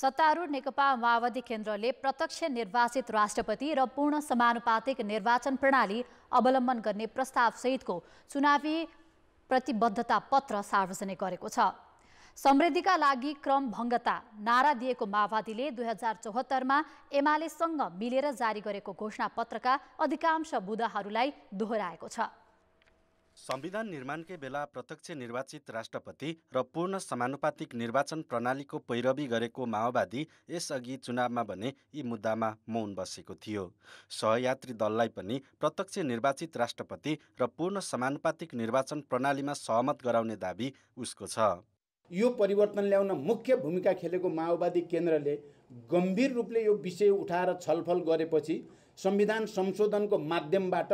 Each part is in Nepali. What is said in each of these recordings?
सत्तारूढ नेकपा माओवादी केन्द्रले प्रत्यक्ष निर्वाचित राष्ट्रपति र पूर्ण समानुपातिक निर्वाचन प्रणाली अवलम्बन गर्ने प्रस्तावसहितको चुनावी प्रतिबद्धता पत्र सार्वजनिक गरेको छ समृद्धिका लागि क्रमभङ्गता नारा दिएको माओवादीले दुई हजार चौहत्तरमा एमालेसँग मिलेर जारी गरेको घोषणापत्रका अधिकांश बुदाहरूलाई दोहोऱ्याएको छ संविधान निर्माणकै बेला प्रत्यक्ष निर्वाचित राष्ट्रपति र पूर्ण समानुपातिक निर्वाचन प्रणालीको पैरवी गरेको माओवादी यसअघि चुनावमा भने यी मुद्दामा मौन बसेको थियो सहयात्री दललाई पनि प्रत्यक्ष निर्वाचित राष्ट्रपति र पूर्ण समानुपातिक निर्वाचन प्रणालीमा सहमत गराउने दावी उसको छ यो परिवर्तन ल्याउन मुख्य भूमिका खेलेको माओवादी केन्द्रले गम्भीर रूपले यो विषय उठाएर छलफल गरेपछि संविधान संशोधनको माध्यमबाट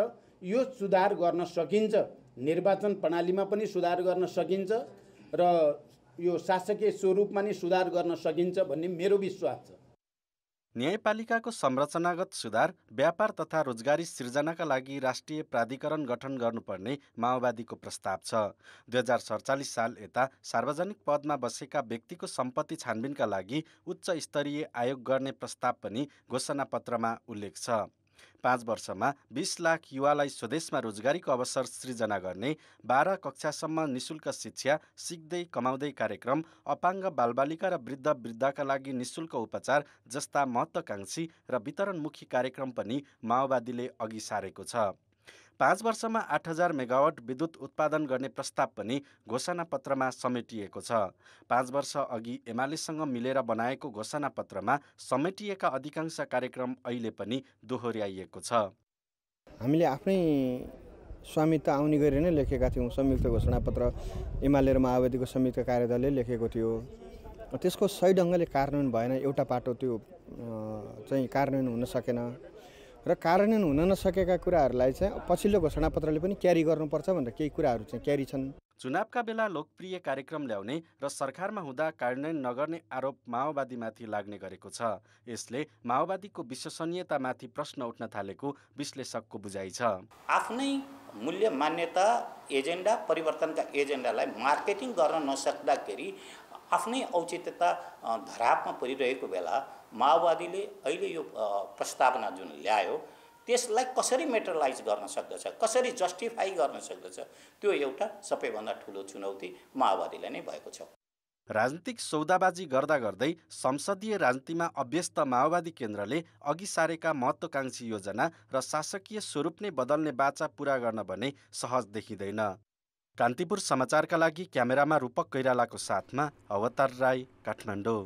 यो सुधार गर्न सकिन्छ निर्वाचन प्रणालीमा पनि सुधार गर्न सकिन्छ र यो शासकीय स्वरूपमा नै सुधार गर्न सकिन्छ भन्ने मेरो विश्वास छ न्यायपालिकाको संरचनागत सुधार व्यापार तथा रोजगारी सिर्जनाका लागि राष्ट्रिय प्राधिकरण गठन गर्नुपर्ने माओवादीको प्रस्ताव छ दुई हजार सडचालिस साल यता सार्वजनिक पदमा बसेका व्यक्तिको सम्पत्ति छानबिनका लागि उच्च स्तरीय आयोग गर्ने प्रस्ताव पनि घोषणापत्रमा उल्लेख छ पाँच वर्षमा बिस लाख युवालाई स्वदेशमा रोजगारीको अवसर सृजना गर्ने बाह्र कक्षासम्म निशुल्क शिक्षा सिक्दै कमाउँदै कार्यक्रम अपाङ्ग बालबालिका र वृद्ध वृद्धाका लागि निशुल्क उपचार जस्ता महत्वाकांक्षी र वितरणमुखी कार्यक्रम पनि माओवादीले अघि सारेको छ पाँच वर्षमा आठ हजार मेगावट विद्युत उत्पादन गर्ने प्रस्ताव पनि घोषणापत्रमा समेटिएको छ पाँच वर्ष अघि एमालेसँग मिलेर बनाएको घोषणापत्रमा समेटिएका अधिकांश कार्यक्रम अहिले पनि दोहोऱ्याइएको छ हामीले आफ्नै स्वामित्व आउने गरी नै लेखेका थियौँ संयुक्त घोषणापत्र एमाले र माओवादीको संयुक्त कार्यदलले लेखेको थियो त्यसको सही ढङ्गले कार्यान्वयन भएन एउटा पाटो त्यो चाहिँ कार्यान्वयन हुन सकेन र कार्यान्वयन हुन नसकेका कुराहरूलाई चाहिँ पछिल्लो घोषणापत्रले पनि क्यारी गर्नुपर्छ भनेर केही कुराहरू चाहिँ क्यारी छन् चुनावका बेला लोकप्रिय कार्यक्रम ल्याउने र सरकारमा हुँदा कार्यान्वयन नगर्ने आरोप माओवादीमाथि लाग्ने गरेको छ यसले माओवादीको विश्वसनीयतामाथि प्रश्न उठ्न थालेको विश्लेषकको बुझाइ छ आफ्नै मूल्य मान्यता एजेन्डा परिवर्तनका एजेन्डालाई मार्केटिङ गर्न नसक्दाखेरि आफ्नै औचित्यता धरापमा परिरहेको बेला माओवादीले अहिले यो प्रस्तावना जुन ल्यायो त्यसलाई कसरी मेटरलाइज गर्न सक्दछ कसरी जस्टिफाई गर्न सक्दछ त्यो एउटा सबैभन्दा ठुलो चुनौती माओवादीलाई नै भएको छ राजनीतिक सौदाबाजी गर्दा गर्दै संसदीय राजनीतिमा अभ्यस्त माओवादी केन्द्रले अघि सारेका महत्वाकांक्षी योजना र शासकीय स्वरूप नै बदल्ने बाचा पुरा गर्न भने सहज देखिँदैन कान्तिपुर समाचारका लागि क्यामेरामा रूपक कैरालाको साथमा अवतार राई काठमाडौँ